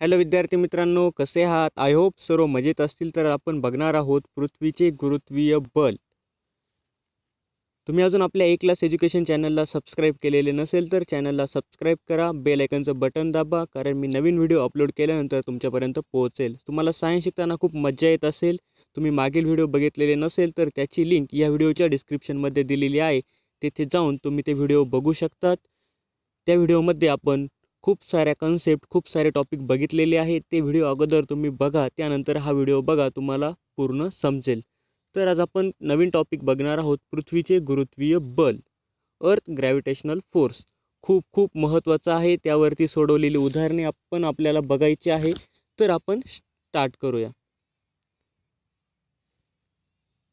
hello विद्यार्थी मित्रांनो कसे आहात आय होप सर्व मजेत असतील तर आपण बघणार आहोत पृथ्वीचे गुरुत्वीय बल तुम्ही अजून आपल्या एक क्लास एज्युकेशन चॅनलला सबस्क्राईब केलेले नसेल तर चॅनलला सबस्क्राईब करा बेल आयकनचं बटन दाबा कारण मी नवीन व्हिडिओ अपलोड केल्यानंतर तुमच्यापर्यंत पोहोचेल तुम्हाला सायन्स शिकताना खूप मज्जा येत असेल तुम्ही मागील व्हिडिओ बघितलेले नसेल तर त्याची लिंक या व्हिडिओच्या डिस्क्रिप्शनमध्ये दिलेली आहे तिथे जाऊन तुम्ही ते व्हिडिओ बघू शकतात त्या व्हिडिओमध्ये आपण खूप साऱ्या कन्सेप्ट खूप सारे टॉपिक बघितलेले आहेत ते व्हिडिओ अगोदर तुम्ही बघा त्यानंतर हा व्हिडिओ बघा तुम्हाला पूर्ण समजेल तर आज आपण नवीन टॉपिक बघणार आहोत पृथ्वीचे गुरुत्वीय बल अर्थ ग्रॅव्हिटेशनल फोर्स खूप खूप महत्त्वाचं आहे त्यावरती सोडवलेली उदाहरणे आपण आपल्याला बघायची आहे तर आपण स्टार्ट करूया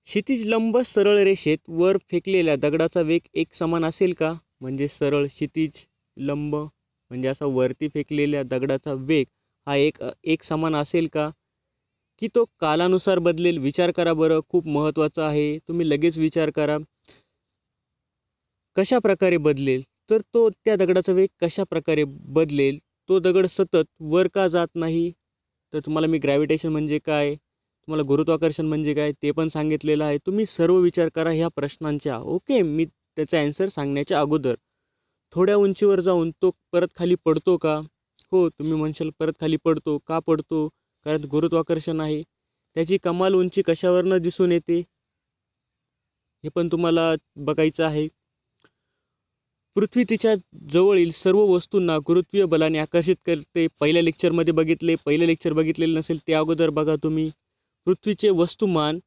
क्षितिज लंब सरळ रेषेत वर फेकलेल्या दगडाचा वेग एक समान असेल का म्हणजे सरळ क्षितिज लंब म्हणजे असा वरती फेकलेल्या दगडाचा वेग हा एक एक समान असेल का की तो कालानुसार बदलेल विचार करा बरं खूप महत्त्वाचा आहे तुम्ही लगेच विचार करा कशा प्रकारे बदलेल तर तो त्या दगडाचा वेग कशा प्रकारे बदलेल तो दगड सतत वर का जात नाही तर तुम्हाला मी ग्रॅव्हिटेशन म्हणजे काय तुम्हाला गुरुत्वाकर्षण म्हणजे काय ते पण सांगितलेलं आहे तुम्ही सर्व विचार करा ह्या प्रश्नांच्या ओके मी त्याचा ॲन्सर सांगण्याच्या अगोदर थोड्या उंचीवर जाऊन तो परत खाली पडतो का हो तुम्ही म्हणशाल परत खाली पडतो का पडतो कारण गुरुत्वाकर्षण आहे त्याची कमाल उंची कशावरनं दिसून येते हे पण तुम्हाला बघायचं आहे पृथ्वी तिच्या जवळील सर्व वस्तूंना गुरुत्वीय बलाने आकर्षित करते पहिल्या लेक्चरमध्ये बघितले पहिलं लेक्चर बघितलेलं नसेल ते अगोदर बघा तुम्ही पृथ्वीचे वस्तुमान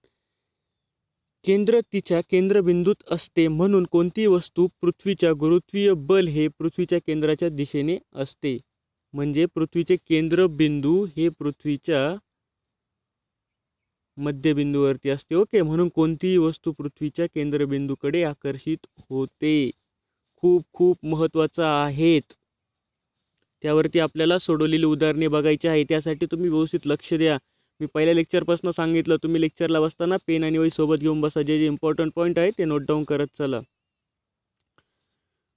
केंद्र तिच्या केंद्रबिंदूत असते म्हणून कोणती वस्तू पृथ्वीच्या गुरुत्वीय बल हे पृथ्वीच्या केंद्राच्या दिशेने असते म्हणजे पृथ्वीचे केंद्रबिंदू हे पृथ्वीच्या मध्यबिंदूवरती असते ओके म्हणून कोणतीही वस्तू पृथ्वीच्या केंद्रबिंदूकडे आकर्षित होते खूप खूप महत्त्वाचं आहेत त्यावरती आपल्याला सोडवलेली उदाहरणे बघायची आहे त्यासाठी तुम्ही व्यवस्थित लक्ष द्या मी पहिल्या लेक्चरपासून सांगितलं तुम्ही लेक्चरला बसताना पेन आणि वही सोबत घेऊन बसा जे जे इम्पॉर्टंट पॉईंट आहे ते नोट डाऊन करत चला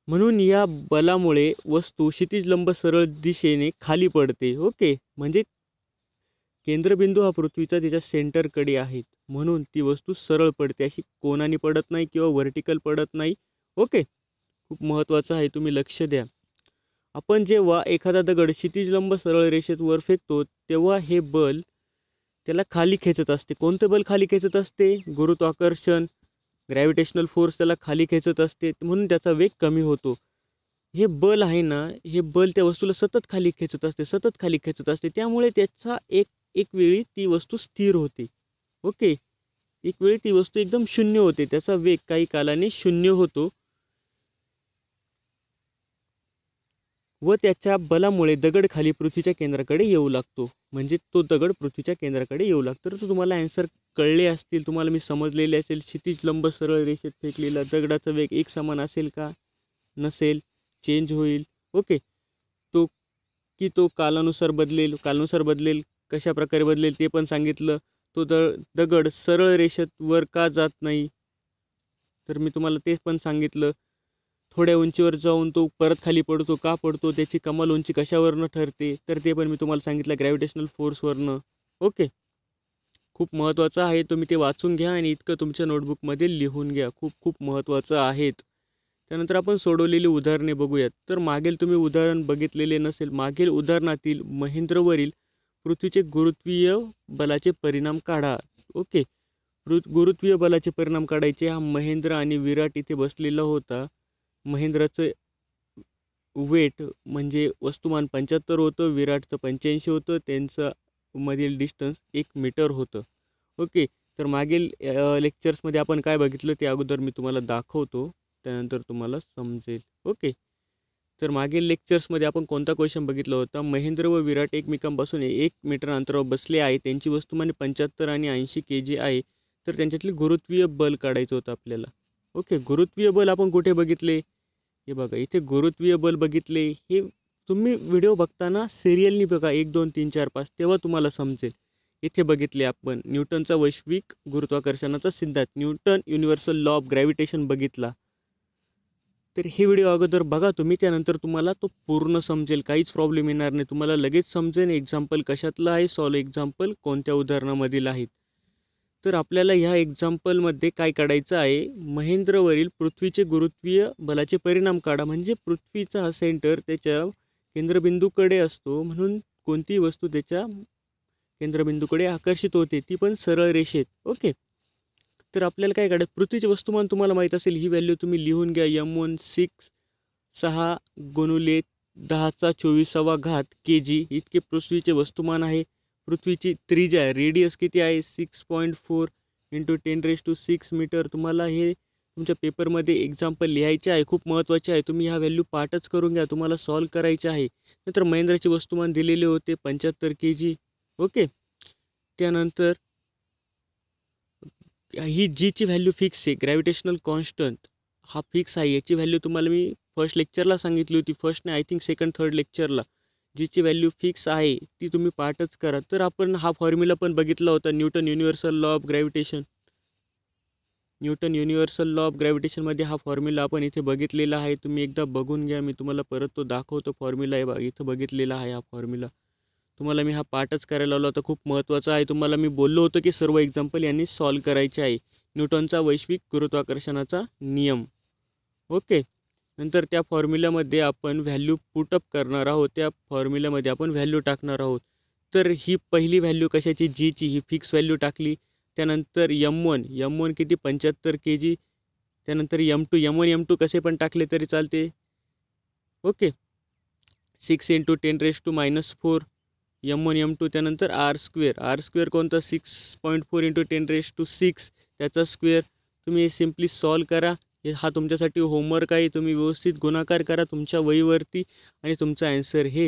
म्हणून या बलामुळे वस्तू क्षितिज लंब सरळ दिशेने खाली पडते ओके म्हणजे केंद्रबिंदू हा पृथ्वीचा त्याच्या सेंटरकडे आहेत म्हणून ती वस्तू सरळ पडते अशी कोणाने पडत नाही किंवा व्हर्टिकल पडत नाही ओके खूप महत्त्वाचं आहे तुम्ही लक्ष द्या आपण जेव्हा एखादा दगड लंब सरळ रेषेत वर फेकतो तेव्हा हे बल त्याला खाली खेचत असते कोणतं बल खाली खेचत असते गुरुत्वाकर्षण ग्रॅव्हिटेशनल फोर्स त्याला खाली खेचत असते म्हणून त्याचा वेग कमी होतो हे बल आहे ना हे बल त्या वस्तूला सतत खाली खेचत असते सतत खाली खेचत असते त्यामुळे त्याचा एक एक वेळी ती वस्तू स्थिर होते ओके एक वेळी ती वस्तू एकदम शून्य होते त्याचा वेग काही कालाने शून्य होतो व त्याच्या बलामुळे दगड खाली पृथ्वीच्या केंद्राकडे येऊ लागतो म्हणजे तो दगड पृथ्वीच्या केंद्राकडे येऊ लागतो तर तुम्हाला ॲन्सर कळले असतील तुम्हाला मी समजलेले असेल क्षितिज लंब सरळ रेषेत फेकलेला दगडाचा वेग एक समान असेल का नसेल चेंज होईल ओके तो की तो कालानुसार बदलेल कालानुसार बदलेल कशा प्रकारे बदलेल ते पण सांगितलं तो द दगड सरळ रेषेत वर का जात नाही तर मी तुम्हाला तेच पण सांगितलं थोड्या उंचीवर जाऊन तो परत खाली पडतो का पडतो त्याची कमाल उंची कशावरनं ठरते तर ते पण मी तुम्हाला सांगितलं ग्रॅव्हिटेशनल फोर्सवरनं ओके खूप महत्त्वाचं आहे तुम्ही ते वाचून घ्या आणि इतकं तुमच्या नोटबुकमध्ये लिहून घ्या खूप खूप महत्त्वाचं आहेत त्यानंतर आपण सोडवलेली उदाहरणे बघूयात तर मागील तुम्ही उदाहरण बघितलेले नसेल मागील उदाहरणातील महेंद्रवरील पृथ्वीचे गुरुत्वीय बलाचे परिणाम काढा ओके गुरुत्वीय बलाचे परिणाम काढायचे हा महेंद्र आणि विराट इथे बसलेला होता महेंद्राचं वेट म्हणजे वस्तुमान पंच्याहत्तर होतं विराटचं पंच्याऐंशी होतं त्यांचं मधील डिस्टन्स एक मीटर होतं ओके तर मागील लेक्चर्समध्ये आपण काय बघितलं ते अगोदर मी तुम्हाला दाखवतो त्यानंतर तुम्हाला समजेल ओके तर मागील लेक्चर्समध्ये आपण कोणता क्वेश्चन बघितला होता महेंद्र व विराट एकमेकांपासून एक मीटर अंतरावर बसले आहे त्यांची वस्तुमान पंच्याहत्तर आणि ऐंशी के जी आहे तर त्यांच्यातले गुरुत्वीय बल काढायचं होतं आपल्याला ओके गुरुत्वीय बल आपण कुठे बघितले हे बघा इथे गुरुत्वीय बल बघितले हे तुम्ही व्हिडिओ बघताना सिरियलनी बघा एक दोन तीन चार पाच तेव्हा तुम्हाला समजेल इथे बघितले आपण न्यूटनचा वैश्विक गुरुत्वाकर्षणाचा सिद्धांत Newton universal law of gravitation बघितला तर हे व्हिडिओ अगोदर बघा तुम्ही त्यानंतर तुम्हाला तो पूर्ण समजेल काहीच प्रॉब्लेम येणार नाही तुम्हाला लगेच समजेल एक्झाम्पल कशातलं आहे सॉल्व एक्झाम्पल कोणत्या उदाहरणामधील आहेत तर आपल्याला ह्या एक्झाम्पलमध्ये काय काढायचं आहे महेंद्रवरील पृथ्वीचे गुरुत्वीय बलाचे परिणाम काढा म्हणजे पृथ्वीचा हा सेंटर त्याच्या केंद्रबिंदूकडे असतो म्हणून कोणतीही वस्तू त्याच्या केंद्रबिंदूकडे आकर्षित होते ती पण सरळ रेषेत ओके तर आपल्याला काय काढायचं पृथ्वीचे वस्तुमान तुम्हाला माहीत असेल ही व्हॅल्यू तुम्ही लिहून घ्या यम वन सिक्स सहा गुणुले दहाचा चोवीसावा घात के जी इतके पृथ्वीचे वस्तुमान आहे पृथ्वीची त्रिजा आहे रेडियस किती आहे six point four into ten raise to six metre तुम्हाला हे तुमच्या पेपरमध्ये एक्झाम्पल लिहायचे आहे खूप महत्त्वाचे आहे तुम्ही हा व्हॅल्यू पाठच करून घ्या तुम्हाला सॉल्व करायचे आहे नंतर महेंद्राची वस्तुमान दिलेले होते पंच्याहत्तर के जी ओके त्यानंतर ही जीची व्हॅल्यू फिक्स आहे ग्रॅव्हिटेशनल कॉन्स्टंट हा फिक्स आहे याची व्हॅल्यू तुम्हाला मी फर्स्ट लेक्चरला सांगितली होती फर्स्ट नाही आय थिंक सेकंड थर्ड लेक्चरला जीची व्हॅल्यू फिक्स आहे ती तुम्ही पाठच करा तर आपण हा फॉर्म्युला पण बघितला होता Newton universal law of gravitation Newton universal law of ग्रॅव्हिटेशनमध्ये हा फॉर्म्युला आपण इथे बघितलेला आहे तुम्ही एकदा बघून घ्या मी तुम्हाला परत तो दाखवतो फॉर्म्युला आहे बघ इथं बघितलेला आहे हा फॉर्म्युला तुम्हाला मी हा पाठच करायला लावला होता खूप महत्त्वाचा आहे तुम्हाला मी बोललो होतो की सर्व एक्झाम्पल यांनी सॉल्व करायचे आहे न्यूटनचा वैश्विक गुरुत्वाकर्षणाचा नियम ओके नंतर त्या फॉर्म्युल्यामध्ये आपण व्हॅल्यू पुटअप करणार आहोत त्या फॉर्म्युल्यामध्ये आपण व्हॅल्यू टाकणार आहोत तर ही पहिली व्हॅल्यू कशाची जीची ही फिक्स व्हॅल्यू टाकली त्यानंतर यम वन यम वन किती पंच्याहत्तर के जी त्यानंतर m two m one m two कसे पण टाकले तरी चालते okay six into ten raise to minus four m one m two त्यानंतर आर स्क्वेअर आर स्क्वेअर कोणता six point four into ten raise to six त्याचा square तुम्ही simply solve करा हा तुमच्यासाठी होमवर्क आहे तुम्ही व्यवस्थित गुणाकार करा तुमच्या वहीवरती आणि तुमचा ॲन्सर हे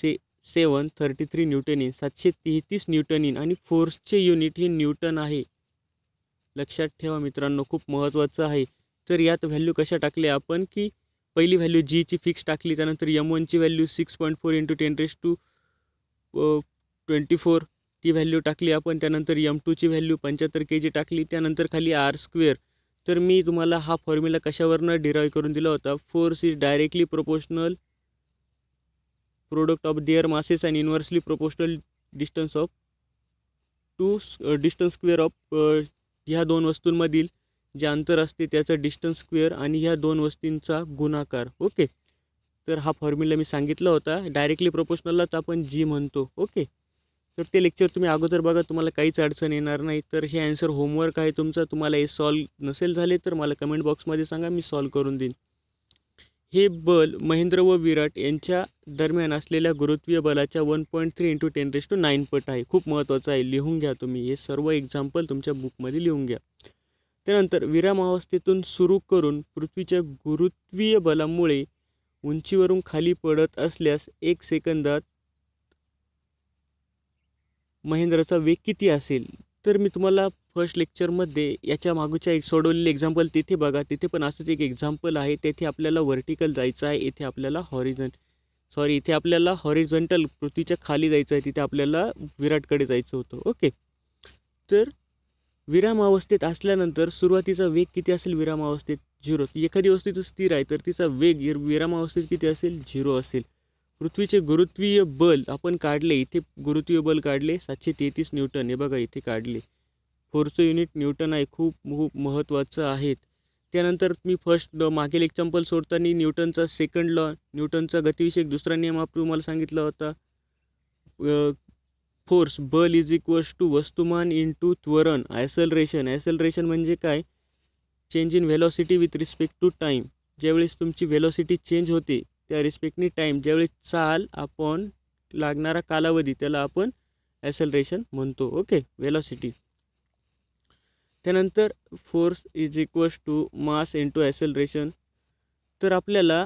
say seven thirty three newton in सातशे तेहतीस न्यूटन इन आणि फोर्सचे युनिट हे न्यूटन आहे लक्षात ठेवा मित्रांनो खूप महत्त्वाचं आहे तर यात व्हॅल्यू कशा टाकले आपण की पहिली व्हॅल्यू जीची फिक्स टाकली त्यानंतर यम वनची value six point four into ten raise to twenty four ती व्हॅल्यू टाकली आपण त्यानंतर यम टूची व्हॅल्यू पंच्याहत्तर के जी टाकली त्यानंतर खाली आर स्क्वेअर तर मी तुम्हाला हा फॉर्म्युला कशावरनं डिराईव्ह करून दिला होता force is directly proportional product of their masses and inversely proportional distance of to distance square of ह्या दोन वस्तूंमधील जे अंतर असते त्याचं डिस्टन्स स्क्वेअर आणि ह्या दोन वस्तूंचा गुणाकार ओके तर हा फॉर्म्युला मी सांगितला होता डायरेक्टली प्रोपोर्शनललाच आपण जी म्हणतो ओके तर ते लेक्चर तुम्ही अगोदर बघा तुम्हाला काहीच अडचण येणार नाही तर हे ॲन्सर होमवर्क आहे तुमचा तुम्हाला हे सॉल्व नसेल झाले तर मला कमेंट बॉक्समध्ये सांगा मी सॉल्व करून देईन हे बल महेंद्र व विराट यांच्या दरम्यान असलेल्या गुरुत्वीय बलाच्या one point three into ten raise to nine पट आहे खूप महत्त्वाचं आहे लिहून घ्या तुम्ही हे सर्व एक्झाम्पल तुमच्या बुकमध्ये लिहून घ्या त्यानंतर विरामावस्थेतून सुरू करून पृथ्वीच्या गुरुत्वीय बलामुळे उंचीवरून खाली पडत असल्यास एक सेकंदात महेंद्राचा वेग किती असेल तर मी तुम्हाला फर्स्ट लेक्चरमध्ये याच्या मागूच्या एक सोडवलेली एक्झाम्पल तिथे बघा तिथे पण असंच एक एक्झाम्पल आहे तेथे आपल्याला व्हर्टिकल जायचं आहे इथे आपल्याला हॉरिझन सॉरी इथे आपल्याला हॉरिझॉन्टल पृथ्वीच्या खाली जायचं आहे तिथे आपल्याला विराटकडे जायचं होतं ओके तर विरामावस्थेत असल्यानंतर सुरुवातीचा वेग किती असेल विरामावस्थेत झिरो एखादी वस्तू स्थिर आहे तर तिचा वेग विरामावस्थेत किती असेल झिरो असेल पृथ्वीचे गुरुत्वीय बल आपण काढले इथे गुरुत्वीय बल काढले सातशे तेहतीस न्यूटन हे बघा इथे काढले फोरचं युनिट न्यूटन आहे खूप खूप महत्त्वाचं आहेत त्यानंतर मी फर्स्ट लॉ मागील एक्झाम्पल सोडताना न्यूटनचा सेकंड लॉ न्यूटनचा गतिविषयक दुसरा नियम आपण तुम्हाला सांगितला होता फोर्स बल इज इक्वल्स टू वस्तुमान इन टू त्वरण ॲसलरेशन ॲसलरेशन म्हणजे काय change in velocity with respect to time ज्यावेळेस तुमची व्हेलॉसिटी चेंज होते त्या रिस्पेक्टनी टाईम ज्यावेळी चाल आपण लागणारा कालावधी त्याला आपण ॲसलरेशन म्हणतो ओके वेलॉसिटी त्यानंतर force is equals to mass into acceleration तर आपल्याला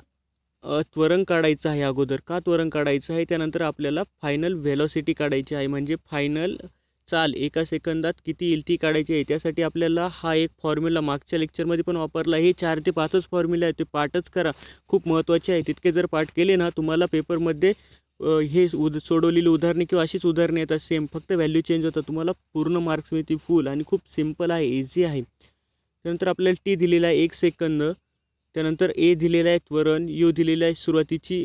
त्वरण काढायचं आहे अगोदर का त्वरण काढायचं आहे त्यानंतर आपल्याला फायनल व्हेलॉसिटी काढायची आहे म्हणजे फायनल चाल एका सेकंदात किती येईल ती काढायची आहे त्यासाठी आपल्याला हा एक फॉर्म्युला मागच्या लेक्चरमध्ये पण वापरला हे चार ते पाचच फॉर्म्युला आहे ते पाठच करा खूप महत्त्वाचे आहे तितके जर पाठ केले ना तुम्हाला पेपरमध्ये हे उद सोडवलेली उदाहरणे किंवा अशीच उदाहरणे येतात सेम फक्त व्हॅल्यू चेंज होतात तुम्हाला पूर्ण मार्क्स मिळतील फुल आणि खूप सिम्पल आहे इझी आहे त्यानंतर आपल्याला टी दिलेला आहे एक सेकंद त्यानंतर ए दिलेलं आहे त्वरण यू दिलेलं आहे सुरुवातीची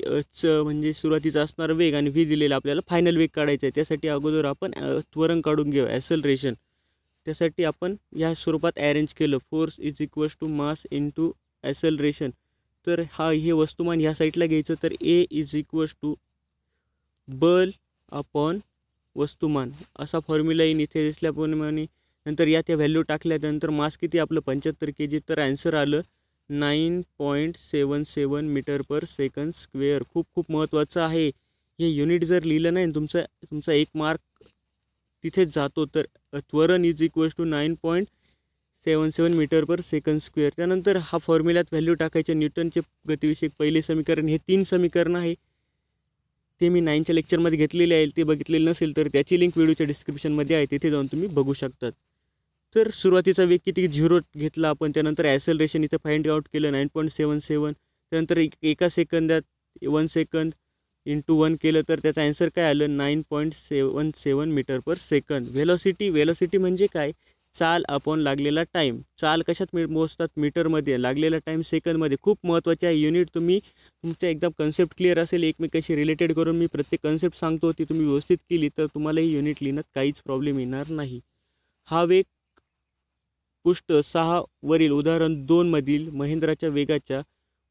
च म्हणजे सुरुवातीचा असणारा वेग आणि व्ही दिलेला आपल्याला फायनल वेग काढायचा आहे त्यासाठी अगोदर आपण त्वरण काढून घेऊ ॲसलरेशन त्यासाठी आपण या स्वरूपात ॲरेंज केलं force is equals to mass into acceleration तर हा हे वस्तुमान ह्या साईडला घ्यायचं तर ए इज इक्वल्स टू बल अपॉन वस्तुमान असा फॉर्म्युला येईन इथे दिसल्याप्रमाणे नंतर या त्या व्हॅल्यू टाकल्यानंतर मास किती आपलं पंच्याहत्तर के जी तर ॲन्सर आलं nine point seven seven metre per second square खूप खूप महत्त्वाचं आहे हे युनिट जर लिहिलं नाही तुमचा तुमचा एक मार्क तिथेच जातो तर त्वरण is equals to nine point seven seven metre per second square त्यानंतर हा फॉर्म्युल्यात व्हॅल्यू टाकायचे न्यूटनचे गतिविषयक पहिले समीकरण हे तीन समीकरण आहे ते मी नाईनच्या लेक्चरमध्ये घेतलेले आहे ते बघितलेले नसेल तर त्याची लिंक व्हिडिओच्या डिस्क्रिप्शनमध्ये आहे तिथे जाऊन तुम्ही बघू शकतात तर सुरुवातीचा वेग किती झिरो घेतला आपण त्यानंतर ॲसेलरेशन इथं फाईंड आउट केलं नाईन पॉईंट सेवन सेवन त्यानंतर एक एका सेकंदात वन सेकंद इंटू वन केलं तर त्याचं अन्सर काय आलं nine point seven seven metre per सेकंद व्हेलॉसिटी व्हेलॉसिटी म्हणजे काय चाल आपण लागलेला टाईम चाल कशात मी मोजतात मीटरमध्ये लागलेला टाईम सेकंदमध्ये खूप महत्त्वाचे आहे युनिट तुम्ही तुमच्या एकदम कन्सेप्ट क्लिअर असेल एकमेकाशी रिलेटेड करून मी प्रत्येक कन्सेप्ट सांगतो ती तुम्ही व्यवस्थित केली तर तुम्हाला ही युनिट लिहिण्यात काहीच प्रॉब्लेम येणार नाही हा वेग पृष्ठ सहा वरील उदाहरण दोनमधील महिंद्राच्या वेगाच्या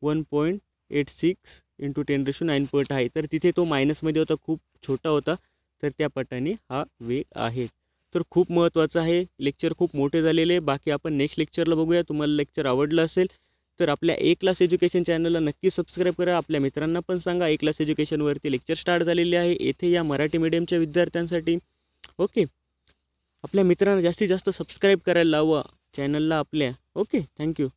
one point eight six into ten raise to nine पट आहे तर तिथे तो मायनसमध्ये होता खूप छोटा होता तर त्या पटाने हा वेग आहे तर खूप महत्त्वाचं आहे लेक्चर खूप मोठे झालेले बाकी आपण नेक्स्ट लेक्चरला बघूया तुम्हाला लेक्चर आवडलं असेल तर आपल्या ए क्लास एज्युकेशन चॅनलला नक्की सबस्क्राईब करा आपल्या मित्रांना पण सांगा ए क्लास एज्युकेशनवरती लेक्चर स्टार्ट झालेले आहे येथे या मराठी मीडियमच्या विद्यार्थ्यांसाठी ओके आपल्या मित्रांना जास्तीत जास्त सबस्क्राईब करायला लावा चॅनलला आपल्या ओके थँक्यू